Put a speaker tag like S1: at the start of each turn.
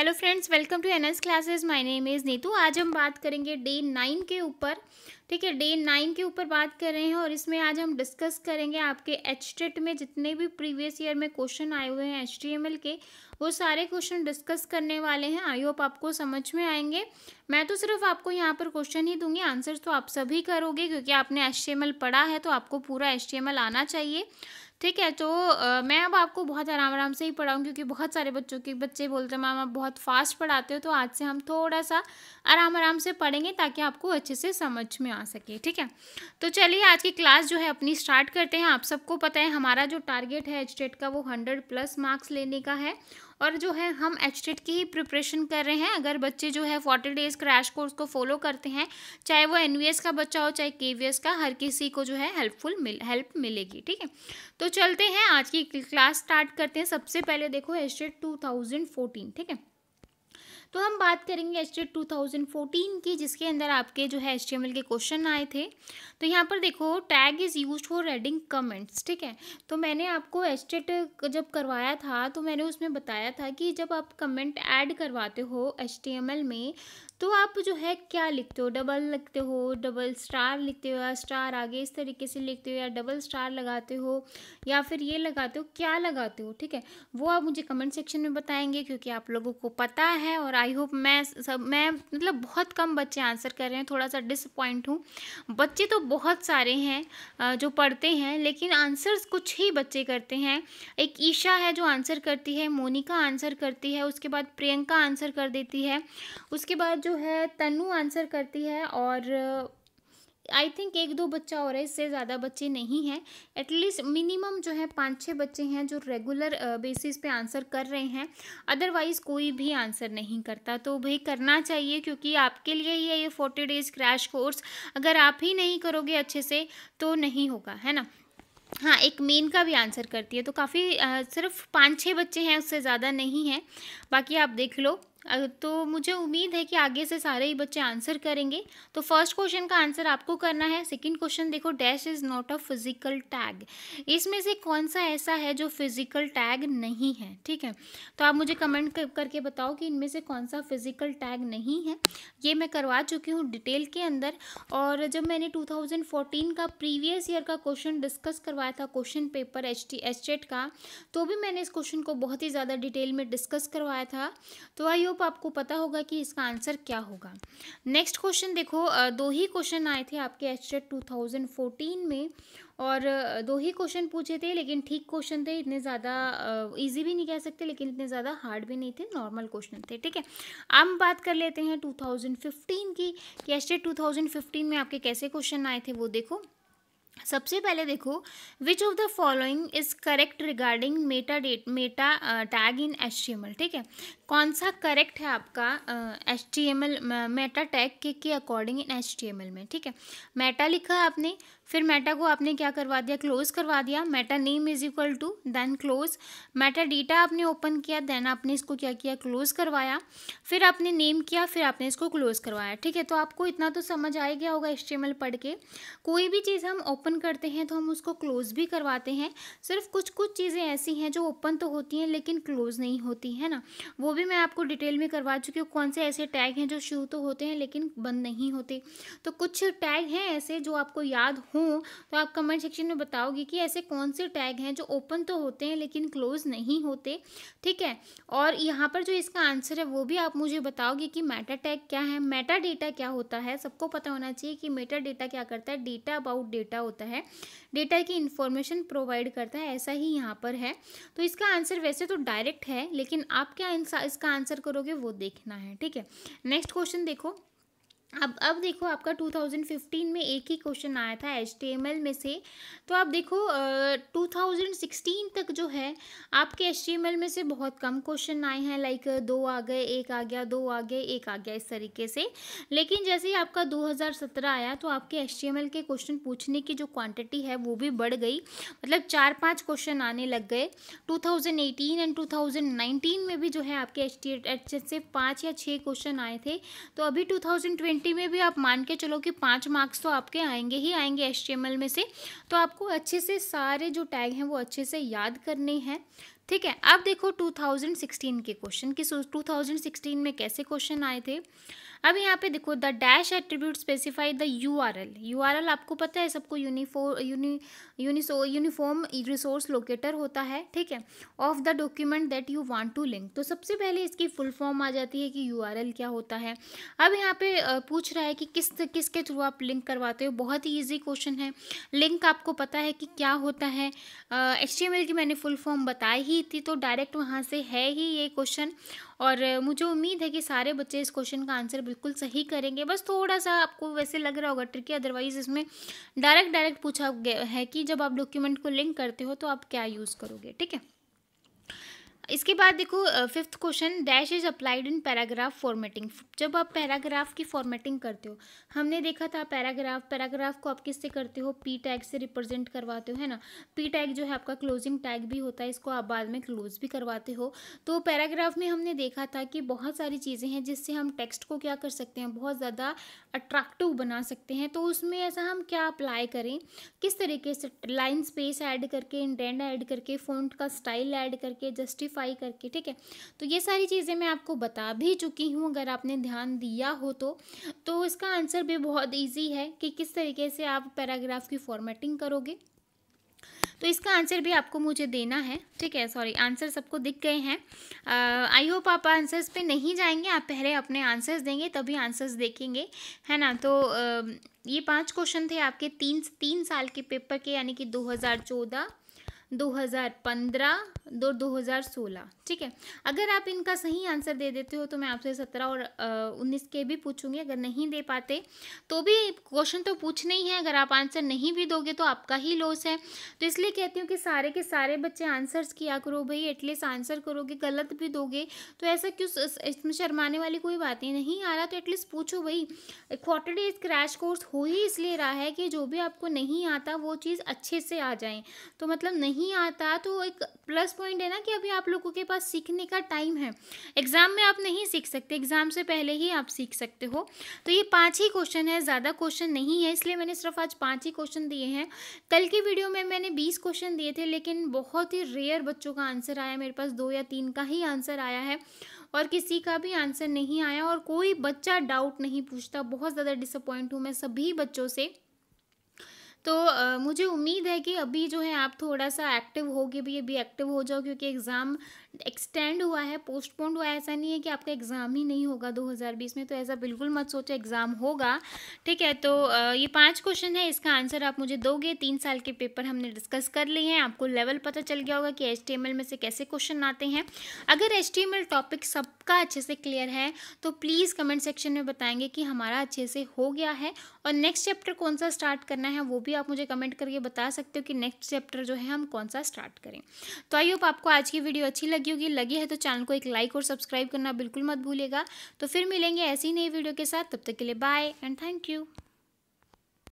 S1: hello friends welcome to NS classes my name is Neetu आज हम बात करेंगे डे नाइन के ऊपर ठीक है डे नाइन के ऊपर बात कर रहे हैं और इसमें आज हम डिस्कस करेंगे आपके एच टेट में जितने भी प्रीवियस ईयर में क्वेश्चन आए हुए हैं एच एम एल के वो सारे क्वेश्चन डिस्कस करने वाले हैं आई होप आपको समझ में आएंगे मैं तो सिर्फ आपको यहाँ पर क्वेश्चन ही दूंगी आंसर्स तो आप सभी करोगे क्योंकि आपने एच एम एल पढ़ा है तो आपको पूरा एच एम एल आना चाहिए ठीक है तो आ, मैं अब आपको बहुत आराम आराम से ही पढ़ाऊँ क्योंकि बहुत सारे बच्चों के बच्चे बोलते हैं मैम आप बहुत फास्ट पढ़ाते हो तो आज से हम थोड़ा सा आराम आराम से पढ़ेंगे ताकि आपको अच्छे से समझ में आ सके ठीक है तो चलिए आज की क्लास जो है अपनी स्टार्ट करते हैं आप सबको पता है हमारा जो टारगेट है एच का वो हंड्रेड प्लस मार्क्स लेने का है और जो है हम एच की ही प्रिपरेशन कर रहे हैं अगर बच्चे जो है फोर्टी डेज क्रैश कोर्स को फॉलो करते हैं चाहे वो एन का बच्चा हो चाहे के का हर किसी को जो है हेल्पफुल मिल हेल्प मिलेगी ठीक है तो चलते हैं आज की क्लास स्टार्ट करते हैं सबसे पहले देखो एच टेट ठीक है तो हम बात करेंगे H TET two thousand fourteen की जिसके अंदर आपके जो है एच के क्वेश्चन आए थे तो यहाँ पर देखो tag is use for reading comments ठीक है तो मैंने आपको एच जब करवाया था तो मैंने उसमें बताया था कि जब आप कमेंट ऐड करवाते हो एच में तो आप जो है क्या लिखते हो डबल लिखते हो डबल स्टार लिखते हो या स्टार आगे इस तरीके से लिखते हो या डबल स्टार लगाते हो या फिर ये लगाते हो क्या लगाते हो ठीक है वो आप मुझे कमेंट सेक्शन में बताएंगे क्योंकि आप लोगों को पता है और आई होप मैं सब मैं मतलब बहुत कम बच्चे आंसर कर रहे हैं थोड़ा सा डिसअपॉइंट हूँ बच्चे तो बहुत सारे हैं जो पढ़ते हैं लेकिन आंसर्स कुछ ही बच्चे करते हैं एक ईशा है जो आंसर करती है मोनिका आंसर करती है उसके बाद प्रियंका आंसर कर देती है उसके बाद जो जो है तनु आंसर करती है और आई uh, थिंक एक दो बच्चा और है इससे ज़्यादा बच्चे नहीं हैं एटलीस्ट मिनिमम जो है पाँच छः बच्चे हैं जो रेगुलर बेसिस uh, पे आंसर कर रहे हैं अदरवाइज़ कोई भी आंसर नहीं करता तो भाई करना चाहिए क्योंकि आपके लिए ही है ये फोर्टी डेज़ क्रैश कोर्स अगर आप ही नहीं करोगे अच्छे से तो नहीं होगा है ना हाँ एक मेन का भी आंसर करती है तो काफ़ी uh, सिर्फ पाँच छः बच्चे हैं उससे ज़्यादा नहीं हैं बाकी आप देख लो तो मुझे उम्मीद है कि आगे से सारे ही बच्चे आंसर करेंगे तो फर्स्ट क्वेश्चन का आंसर आपको करना है सेकंड क्वेश्चन देखो dash is not a physical tag इसमें से कौन सा ऐसा है जो फिज़िकल टैग नहीं है ठीक है तो आप मुझे कमेंट कर, करके बताओ कि इनमें से कौन सा फिज़िकल टैग नहीं है ये मैं करवा चुकी हूँ डिटेल के अंदर और जब मैंने टू का प्रीवियस ईयर का क्वेश्चन डिस्कस करवाया था क्वेश्चन पेपर एच टी का तो भी मैंने इस क्वेश्चन को बहुत ही ज़्यादा डिटेल में डिस्कस करवाया था तो आई होप आपको पता होगा कि इसका आंसर क्या होगा नेक्स्ट क्वेश्चन देखो दो ही क्वेश्चन आए थे आपके एच टू थाउजेंड फोर्टीन में और दो ही क्वेश्चन पूछे थे लेकिन ठीक क्वेश्चन थे इतने ज़्यादा इजी भी नहीं कह सकते लेकिन इतने ज़्यादा हार्ड भी नहीं थे नॉर्मल क्वेश्चन थे ठीक है अब बात कर लेते हैं 2015 की कि एच टू में आपके कैसे क्वेश्चन आए थे वो देखो सबसे पहले देखो which of the following is correct regarding meta data meta tag in H ठीक है कौन सा करेक्ट है आपका H T M L meta tag के, के according in H T M L में ठीक है मेटा लिखा आपने फिर मेटा को आपने क्या करवा दिया क्लोज करवा दिया meta name is equal to then close meta data आपने ओपन किया देन आपने इसको क्या किया क्लोज करवाया फिर आपने नेम किया फिर आपने इसको क्लोज करवाया ठीक है तो आपको इतना तो समझ आ गया होगा एच टी एम एल पढ़ के कोई भी चीज़ हम ओपन करते हैं तो हम उसको क्लोज भी करवाते हैं सिर्फ कुछ कुछ चीज़ें ऐसी हैं जो ओपन तो होती हैं लेकिन क्लोज नहीं होती है ना वो भी मैं आपको डिटेल में करवा चुकी हूँ कौन से ऐसे टैग हैं जो शुरू तो होते हैं लेकिन बंद नहीं होते तो कुछ टैग हैं ऐसे जो आपको याद हों तो आप कमेंट सेक्शन में बताओगे कि ऐसे कौन से टैग हैं जो ओपन तो होते हैं लेकिन क्लोज नहीं होते ठीक है और यहाँ पर जो इसका आंसर है वो भी आप मुझे बताओगे कि मेटा टैग क्या है मेटा डेटा क्या होता है सबको पता होना चाहिए कि मेटा डेटा क्या करता है डेटा अबाउट डेटा होता है डेटा की इन्फॉर्मेशन प्रोवाइड करता है ऐसा ही यहाँ पर है तो इसका आंसर वैसे तो डायरेक्ट है लेकिन आप क्या इसका आंसर करोगे वो देखना है ठीक है नेक्स्ट क्वेश्चन देखो अब अब देखो आपका 2015 में एक ही क्वेश्चन आया था एच में से तो आप देखो uh, 2016 तक जो है आपके एच में से बहुत कम क्वेश्चन आए हैं लाइक दो आ गए एक आ गया दो आ गए एक आ गया इस तरीके से लेकिन जैसे ही आपका 2017 आया तो आपके एच के क्वेश्चन पूछने की जो क्वांटिटी है वो भी बढ़ गई मतलब चार पाँच क्वेश्चन आने लग गए टू एंड टू में भी जो है आपके एच टी से पाँच या छः क्वेश्चन आए थे तो अभी टू एनटी में भी आप मान के चलो कि पाँच मार्क्स तो आपके आएंगे ही आएंगे एस में से तो आपको अच्छे से सारे जो टैग हैं वो अच्छे से याद करने हैं ठीक है अब देखो 2016 के क्वेश्चन किस 2016 में कैसे क्वेश्चन आए थे अब यहाँ पे देखो the dash attribute specify the U R L U R L आपको पता है सबको यूनिफॉर्म रिसोर्स लोकेटर होता है ठीक है of the document that you want to link तो सबसे पहले इसकी फुल फॉर्म आ जाती है कि यू आर एल क्या होता है अब यहाँ पे पूछ रहा है कि किस किसके थ्रू आप लिंक करवाते हो बहुत ही ईजी क्वेश्चन है लिंक आपको पता है कि क्या होता है एच टी एम एल की मैंने फुल फॉर्म बताई ही थी तो डायरेक्ट वहाँ से है ही ये क्वेश्चन और मुझे उम्मीद है कि सारे बच्चे इस क्वेश्चन का आंसर बिल्कुल सही करेंगे बस थोड़ा सा आपको वैसे लग रहा होगा ट्रिकी अदरवाइज़ इसमें डायरेक्ट डायरेक्ट पूछा गया है कि जब आप डॉक्यूमेंट को लिंक करते हो तो आप क्या यूज़ करोगे ठीक है इसके बाद देखो fifth question dash is applied in paragraph formatting जब आप पैराग्राफ की फॉर्मेटिंग करते हो हमने देखा था पैराग्राफ पैराग्राफ को आप किससे करते हो पी टैग से रिप्रेजेंट करवाते हो है ना पी टैग जो है आपका क्लोजिंग टैग भी होता है इसको आप बाद में क्लोज भी करवाते हो तो पैराग्राफ में हमने देखा था कि बहुत सारी चीज़ें हैं जिससे हम टेक्स्ट को क्या कर सकते हैं बहुत ज़्यादा अट्रैक्टिव बना सकते हैं तो उसमें ऐसा हम क्या अप्लाई करें किस तरीके से लाइन स्पेस ऐड करके इंडेंट ऐड करके फोन का स्टाइल ऐड करके जस्टिफाई सफाई करके ठीक है तो ये सारी चीज़ें मैं आपको बता भी चुकी हूँ अगर आपने ध्यान दिया हो तो तो इसका आंसर भी बहुत ईजी है कि किस तरीके से आप पैराग्राफ की फॉर्मेटिंग करोगे तो इसका आंसर भी आपको मुझे देना है ठीक है सॉरी आंसर सबको दिख गए हैं आई होप आप आंसर्स पे नहीं जाएंगे आप पहले अपने आंसर्स देंगे तभी आंसर्स देखेंगे है ना तो आ, ये पांच क्वेश्चन थे आपके तीन तीन साल के पेपर के यानी कि 2014 2015 दो 2016 ठीक है अगर आप इनका सही आंसर दे देते हो तो मैं आपसे 17 और उन्नीस के भी पूछूंगी अगर नहीं दे पाते तो भी क्वेश्चन तो पूछने ही है अगर आप आंसर नहीं भी दोगे तो आपका ही लॉस है तो इसलिए कहती हूँ कि सारे के सारे बच्चे आंसर्स किया करो भाई एटलीस्ट आंसर करोगे गलत भी दोगे तो ऐसा क्यों इसमें शर्माने वाली कोई बात ही नहीं आ रहा तो एटलीस्ट पूछो भाई क्वार्टरली क्रैश कोर्स हो ही इसलिए रहा है कि जो भी आपको नहीं आता वो चीज़ अच्छे से आ जाए तो मतलब नहीं नहीं आता तो एक प्लस पॉइंट है ना कि अभी आप लोगों के पास सीखने का टाइम है एग्ज़ाम में आप नहीं सीख सकते एग्ज़ाम से पहले ही आप सीख सकते हो तो ये पांच ही क्वेश्चन है ज़्यादा क्वेश्चन नहीं है इसलिए मैंने सिर्फ आज पाँच ही क्वेश्चन दिए हैं कल की वीडियो में मैंने बीस क्वेश्चन दिए थे लेकिन बहुत ही रेयर बच्चों का आंसर आया मेरे पास दो या तीन का ही आंसर आया है और किसी का भी आंसर नहीं आया और कोई बच्चा डाउट नहीं पूछता बहुत ज़्यादा डिसअपॉइंट हूँ मैं सभी बच्चों से तो आ, मुझे उम्मीद है कि अभी जो है आप थोड़ा सा एक्टिव होगे भी अभी एक्टिव हो जाओ क्योंकि एग्ज़ाम एक्सटेंड हुआ है पोस्टपोन्ड हुआ है ऐसा नहीं है कि आपका एग्ज़ाम ही नहीं होगा 2020 में तो ऐसा बिल्कुल मत सोचो एग्ज़ाम होगा ठीक है तो ये पांच क्वेश्चन है इसका आंसर आप मुझे दोगे तीन साल के पेपर हमने डिस्कस कर लिए हैं आपको लेवल पता चल गया होगा कि एच में से कैसे क्वेश्चन आते हैं अगर एच टॉपिक सबका अच्छे से क्लियर है तो प्लीज़ कमेंट सेक्शन में बताएंगे कि हमारा अच्छे से हो गया है और नेक्स्ट चैप्टर कौन सा स्टार्ट करना है वो भी आप मुझे कमेंट करके बता सकते हो कि नेक्स्ट चैप्टर जो है हम कौन सा स्टार्ट करें तो आई होप आपको आज की वीडियो अच्छी लगी लगी होगी लगी है तो चैनल को एक लाइक और सब्सक्राइब करना बिल्कुल मत भूलिएगा तो फिर मिलेंगे ऐसी नई वीडियो के साथ तब तक के लिए बाय एंड थैंक यू